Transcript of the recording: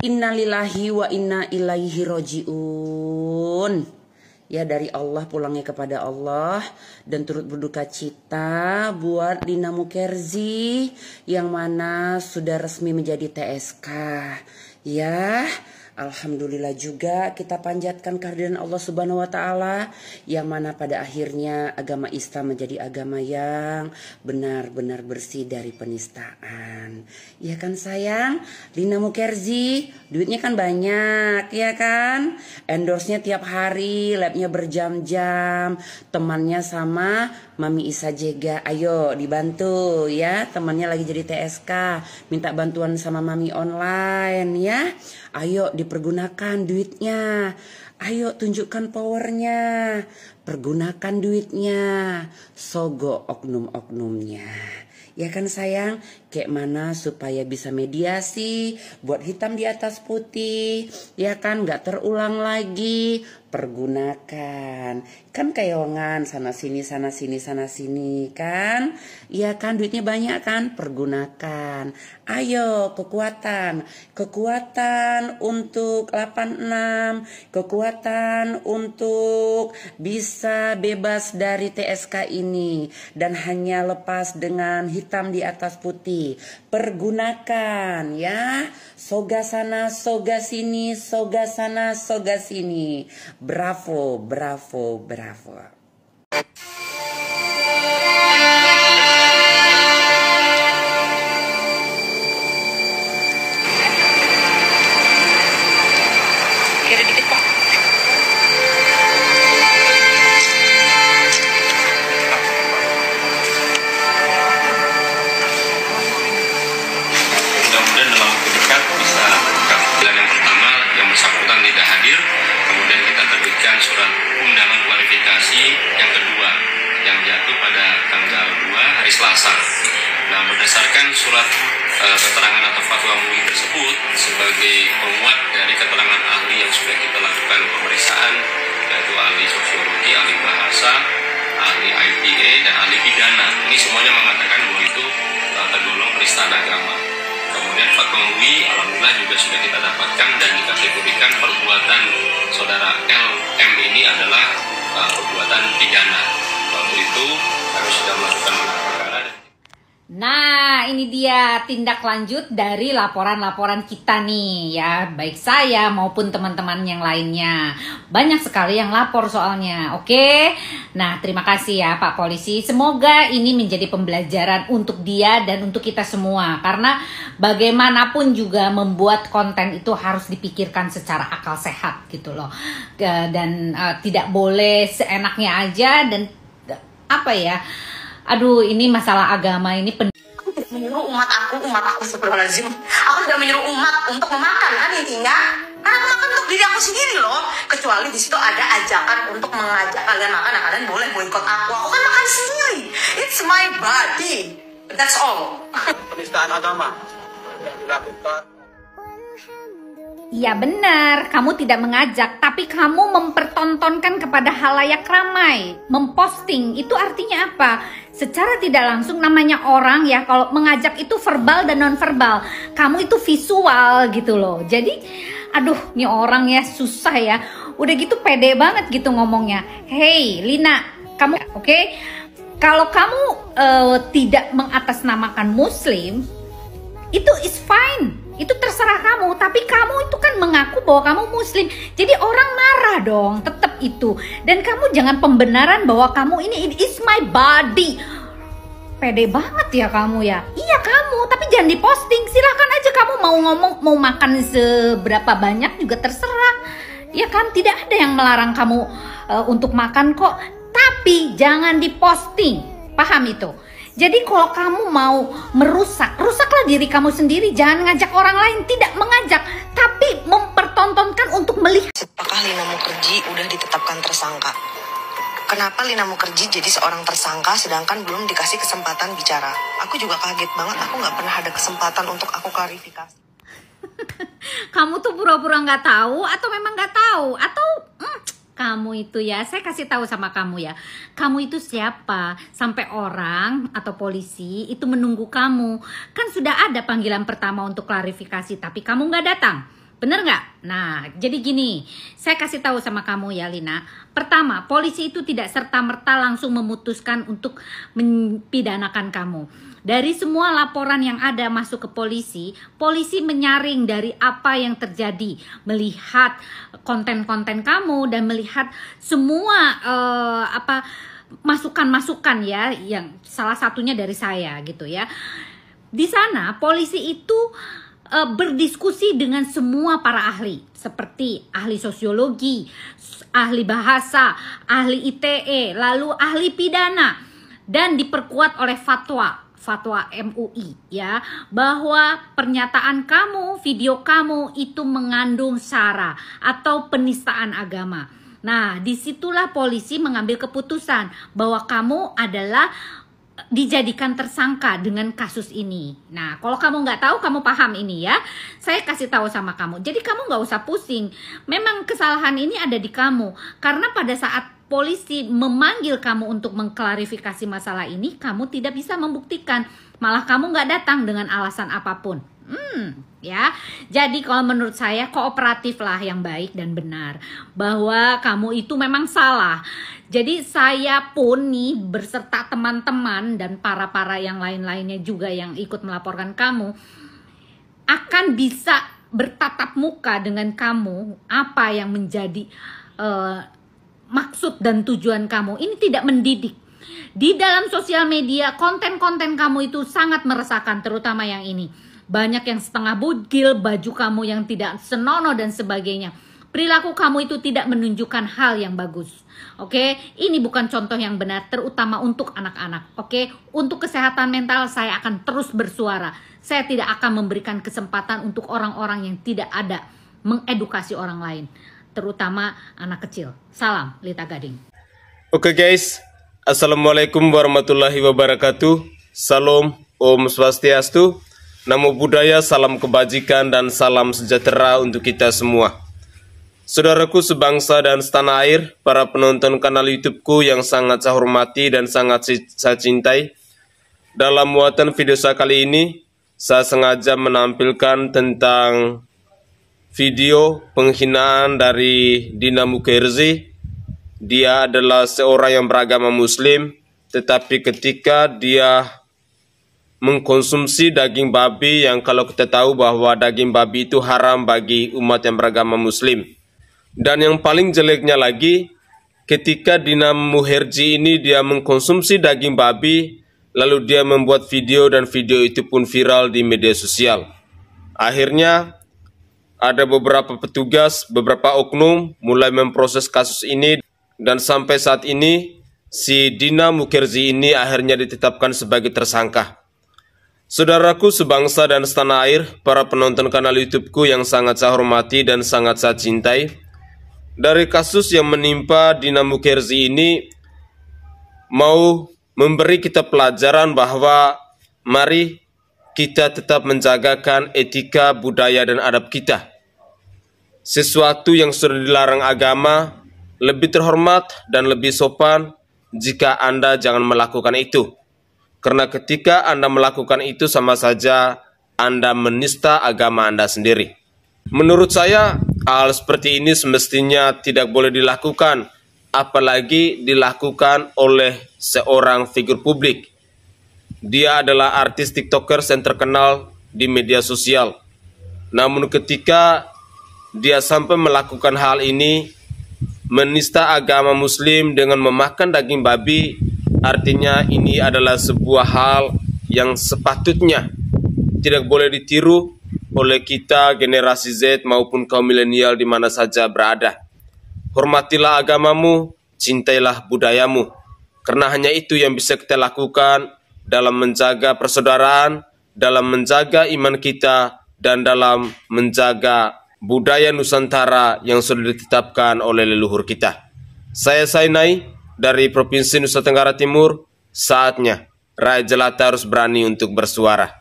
Innalillahi wa inna ilaihi rojiun. Ya dari Allah pulangnya kepada Allah dan turut berduka cita buat Dina Mukerzi yang mana sudah resmi menjadi TSK. Ya, Alhamdulillah juga kita panjatkan kehadiran Allah Subhanahu wa taala yang mana pada akhirnya agama Islam menjadi agama yang benar-benar bersih dari penistaan. Ya kan sayang? Lina Mukerzi, duitnya kan banyak, ya kan? Endorse-nya tiap hari, labnya berjam-jam, temannya sama Mami Isa Jega. Ayo dibantu ya, temannya lagi jadi TSK, minta bantuan sama Mami online ya. Ayo di pergunakan duitnya. Ayo tunjukkan powernya pergunakan duitnya sogo oknum-oknumnya ya kan sayang kayak mana supaya bisa mediasi buat hitam di atas putih ya kan nggak terulang lagi pergunakan kan keongan sana sini sana sini sana sini kan ya kan duitnya banyak kan pergunakan ayo kekuatan kekuatan untuk 86 kekuatan untuk bisa bisa bebas dari TSK ini dan hanya lepas dengan hitam di atas putih. Pergunakan ya, soga sana, soga sini, soga sana, soga sini. Bravo, bravo, bravo. hari Selasa. Nah, berdasarkan surat e, keterangan atau fatwa MUI tersebut sebagai penguat dari keterangan ahli yang sudah kita lakukan pemeriksaan yaitu ahli sosiologi, ahli bahasa, ahli IPA dan ahli pidana. Ini semuanya mengatakan bahwa itu eh, tergolong penistaan agama. Kemudian fatwa MUI alhamdulillah juga sudah kita dapatkan dan dikategorikan perbuatan saudara LM ini adalah e, perbuatan pidana itu kami sudah melakukan Nah, ini dia tindak lanjut dari laporan-laporan kita nih ya, baik saya maupun teman-teman yang lainnya. Banyak sekali yang lapor soalnya, oke? Nah, terima kasih ya Pak Polisi. Semoga ini menjadi pembelajaran untuk dia dan untuk kita semua karena bagaimanapun juga membuat konten itu harus dipikirkan secara akal sehat gitu loh. Dan uh, tidak boleh seenaknya aja dan apa ya aduh ini masalah agama ini pen menyuruh umat aku umat aku lazim. aku tidak menyuruh umat untuk memakan kan intinya karena aku makan untuk diri aku sendiri loh kecuali di situ ada ajakan untuk mengajak kalian makan nah, kalian boleh boikot aku aku kan makan sendiri it's my body that's all penistaan agama dilakukan Iya benar, kamu tidak mengajak, tapi kamu mempertontonkan kepada halayak ramai, memposting. Itu artinya apa? Secara tidak langsung namanya orang ya, kalau mengajak itu verbal dan nonverbal. Kamu itu visual gitu loh. Jadi, aduh, ini orang ya susah ya. Udah gitu pede banget gitu ngomongnya. Hey, Lina, kamu oke? Okay? Kalau kamu uh, tidak mengatasnamakan muslim, itu is fine. Itu terserah kamu, tapi kamu itu bahwa kamu muslim. Jadi orang marah dong, tetap itu. Dan kamu jangan pembenaran bahwa kamu ini it is my body. Pede banget ya kamu ya. Iya kamu, tapi jangan diposting. Silahkan aja kamu mau ngomong, mau makan seberapa banyak juga terserah. Ya kan, tidak ada yang melarang kamu uh, untuk makan kok. Tapi jangan diposting. Paham itu? Jadi kalau kamu mau merusak, rusaklah diri kamu sendiri. Jangan ngajak orang lain, tidak mengajak, tapi mempertontonkan untuk melihat. Apakah Lina Mukerji udah ditetapkan tersangka? Kenapa Lina Mukerji jadi seorang tersangka sedangkan belum dikasih kesempatan bicara? Aku juga kaget banget, aku nggak pernah ada kesempatan untuk aku klarifikasi. Kamu tuh pura-pura nggak -pura, tahu atau memang nggak tahu atau mm, kamu itu ya, saya kasih tahu sama kamu ya. Kamu itu siapa? Sampai orang atau polisi itu menunggu kamu. Kan sudah ada panggilan pertama untuk klarifikasi, tapi kamu nggak datang. Bener nggak? Nah, jadi gini, saya kasih tahu sama kamu ya Lina. Pertama, polisi itu tidak serta-merta langsung memutuskan untuk mempidanakan kamu dari semua laporan yang ada masuk ke polisi, polisi menyaring dari apa yang terjadi, melihat konten-konten kamu dan melihat semua uh, apa masukan-masukan ya yang salah satunya dari saya gitu ya. Di sana polisi itu uh, berdiskusi dengan semua para ahli seperti ahli sosiologi, ahli bahasa, ahli ITE, lalu ahli pidana dan diperkuat oleh fatwa fatwa MUI ya bahwa pernyataan kamu, video kamu itu mengandung sara atau penistaan agama. Nah, disitulah polisi mengambil keputusan bahwa kamu adalah eh, dijadikan tersangka dengan kasus ini. Nah, kalau kamu nggak tahu, kamu paham ini ya. Saya kasih tahu sama kamu. Jadi kamu nggak usah pusing. Memang kesalahan ini ada di kamu. Karena pada saat polisi memanggil kamu untuk mengklarifikasi masalah ini, kamu tidak bisa membuktikan. Malah kamu nggak datang dengan alasan apapun. Hmm, ya. Jadi kalau menurut saya kooperatiflah yang baik dan benar bahwa kamu itu memang salah. Jadi saya pun nih berserta teman-teman dan para-para yang lain-lainnya juga yang ikut melaporkan kamu akan bisa bertatap muka dengan kamu apa yang menjadi eh, maksud dan tujuan kamu. Ini tidak mendidik. Di dalam sosial media, konten-konten kamu itu sangat meresahkan, terutama yang ini. Banyak yang setengah bugil, baju kamu yang tidak senono dan sebagainya. Perilaku kamu itu tidak menunjukkan hal yang bagus. Oke, ini bukan contoh yang benar, terutama untuk anak-anak. Oke, untuk kesehatan mental, saya akan terus bersuara. Saya tidak akan memberikan kesempatan untuk orang-orang yang tidak ada mengedukasi orang lain terutama anak kecil. Salam, Lita Gading. Oke okay guys, Assalamualaikum warahmatullahi wabarakatuh. Salam, Om Swastiastu. Namo Buddhaya, salam kebajikan dan salam sejahtera untuk kita semua. Saudaraku sebangsa dan setanah air, para penonton kanal YouTube-ku yang sangat saya hormati dan sangat saya cintai, dalam muatan video saya kali ini, saya sengaja menampilkan tentang video penghinaan dari Dina Mukherzi. Dia adalah seorang yang beragama muslim, tetapi ketika dia mengkonsumsi daging babi yang kalau kita tahu bahwa daging babi itu haram bagi umat yang beragama muslim. Dan yang paling jeleknya lagi, ketika Dina Muherji ini dia mengkonsumsi daging babi, lalu dia membuat video dan video itu pun viral di media sosial. Akhirnya ada beberapa petugas, beberapa oknum mulai memproses kasus ini dan sampai saat ini si Dina Mukherjee ini akhirnya ditetapkan sebagai tersangka. Saudaraku sebangsa dan setanah air, para penonton kanal YouTubeku yang sangat saya hormati dan sangat saya cintai, dari kasus yang menimpa Dina Mukherjee ini mau memberi kita pelajaran bahwa mari kita tetap menjagakan etika, budaya, dan adab kita sesuatu yang sudah dilarang agama lebih terhormat dan lebih sopan jika Anda jangan melakukan itu. Karena ketika Anda melakukan itu sama saja Anda menista agama Anda sendiri. Menurut saya, hal seperti ini semestinya tidak boleh dilakukan, apalagi dilakukan oleh seorang figur publik. Dia adalah artis TikTokers yang terkenal di media sosial. Namun ketika dia sampai melakukan hal ini menista agama muslim dengan memakan daging babi artinya ini adalah sebuah hal yang sepatutnya tidak boleh ditiru oleh kita generasi Z maupun kaum milenial di mana saja berada. Hormatilah agamamu, cintailah budayamu. Karena hanya itu yang bisa kita lakukan dalam menjaga persaudaraan, dalam menjaga iman kita, dan dalam menjaga budaya Nusantara yang sudah ditetapkan oleh leluhur kita. Saya Sainai dari Provinsi Nusa Tenggara Timur, saatnya Raja Jelata harus berani untuk bersuara.